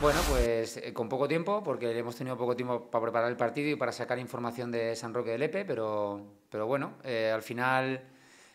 Bueno, pues eh, con poco tiempo, porque hemos tenido poco tiempo para preparar el partido y para sacar información de San Roque del Epe, pero, pero bueno, eh, al final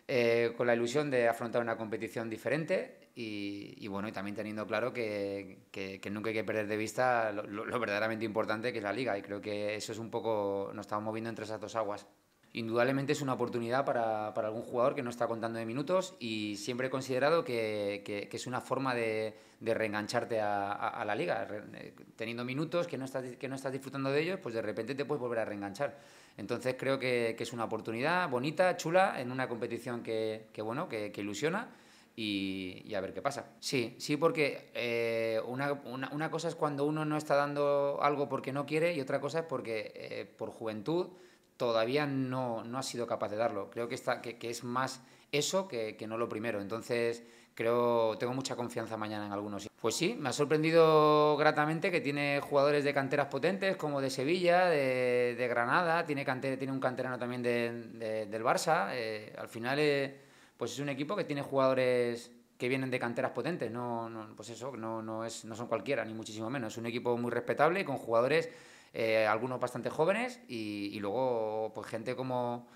eh, con la ilusión de afrontar una competición diferente y, bueno, y también teniendo claro que, nunca hay que perder de vista lo, lo verdaderamente importante que es la liga y creo que eso es un poco, nos estamos moviendo entre esas dos aguas indudablemente es una oportunidad para, para, algún jugador que no está contando de minutos y siempre he considerado que, es una forma de, reengancharte a, la liga. Eh, teniendo minutos que no, estás, que no estás disfrutando de ellos, pues de repente te puedes volver a reenganchar. Entonces creo que, es una oportunidad bonita, chula, en una competición que, bueno, que, ilusiona. Y, a ver qué pasa. Sí, sí, porque eh, una, cosa es cuando uno no está dando algo porque no quiere y otra cosa es porque eh, por juventud todavía no, no ha sido capaz de darlo. Creo que, está, que, es más eso que, que, no lo primero. Entonces, creo, tengo mucha confianza mañana en algunos. Pues sí, me ha sorprendido gratamente que tiene jugadores de canteras potentes, como de Sevilla, de, Granada, tiene, tiene un canterano también del Barça. Eh, al final, eh, pues es un equipo que tiene jugadores que vienen de canteras potentes, no, no pues eso, no, no, es, no son cualquiera, ni muchísimo menos. Es un equipo muy respetable con jugadores eh, algunos bastante jóvenes y, luego pues gente como,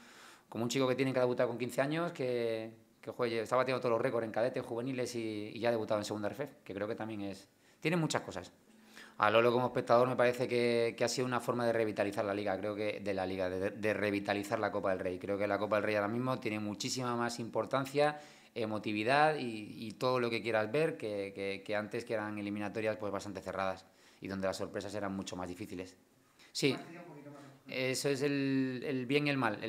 como un chico que tiene que debutar con 15 años que, que juegue está batiendo todos los récords en cadetes, juveniles y, ya ha debutado en segunda RFEF, que creo que también es... Tiene muchas cosas. A Lolo como espectador me parece que, que, ha sido una forma de revitalizar la liga, creo que de la liga, de, de revitalizar la Copa del Rey. Creo que la Copa del Rey ahora mismo tiene muchísima más importancia emotividad y, todo lo que quieras ver, que, antes que eran eliminatorias pues bastante cerradas y donde las sorpresas eran mucho más difíciles. Sí, eso es el, bien y el mal.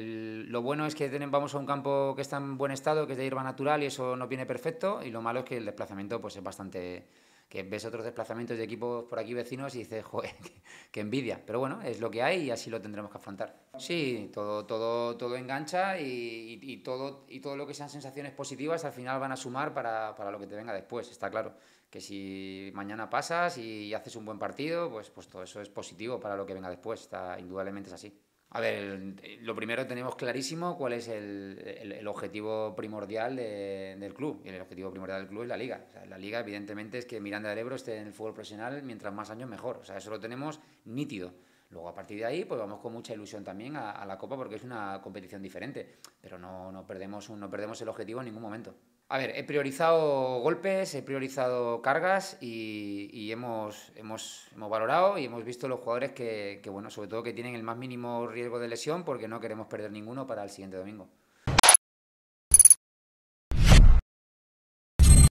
lo bueno es que tenemos, vamos a un campo que está en buen estado, que es de hierba natural y eso no viene perfecto, y lo malo es que el desplazamiento pues, es bastante que ves otros desplazamientos de equipos por aquí vecinos y dices, joder, qué envidia. Pero bueno, es lo que hay y así lo tendremos que afrontar. Sí, todo, todo, todo engancha y, y, todo, y todo lo que sean sensaciones positivas al final van a sumar para, para, lo que te venga después, está claro. Que si mañana pasas y haces un buen partido, pues, pues todo eso es positivo para lo que venga después, está, indudablemente es así. A ver, lo primero tenemos clarísimo cuál es el, objetivo primordial del club. Y el objetivo primordial del club es la liga. la liga, evidentemente, es que Miranda del Ebro esté en el fútbol profesional mientras más años mejor. O sea, eso lo tenemos nítido. Luego, a partir de ahí, pues vamos con mucha ilusión también a, la Copa porque es una competición diferente. Pero no, no, perdemos, no perdemos el objetivo en ningún momento. A ver, he priorizado golpes, he priorizado cargas y, hemos, hemos, hemos, valorado y hemos visto los jugadores que, que, bueno, sobre todo que tienen el más mínimo riesgo de lesión porque no queremos perder ninguno para el siguiente domingo.